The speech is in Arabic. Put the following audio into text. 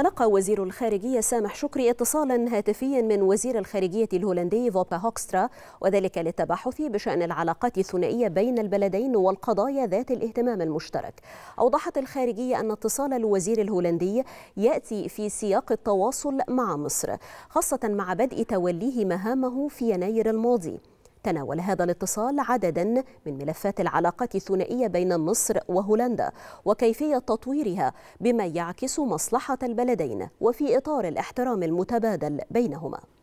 تلقى وزير الخارجية سامح شكري اتصالا هاتفيا من وزير الخارجية الهولندي فوبا هوكسترا وذلك للتباحث بشأن العلاقات الثنائية بين البلدين والقضايا ذات الاهتمام المشترك أوضحت الخارجية أن اتصال الوزير الهولندي يأتي في سياق التواصل مع مصر خاصة مع بدء توليه مهامه في يناير الماضي تناول هذا الاتصال عددا من ملفات العلاقات الثنائية بين مصر وهولندا وكيفية تطويرها بما يعكس مصلحة البلدين وفي إطار الاحترام المتبادل بينهما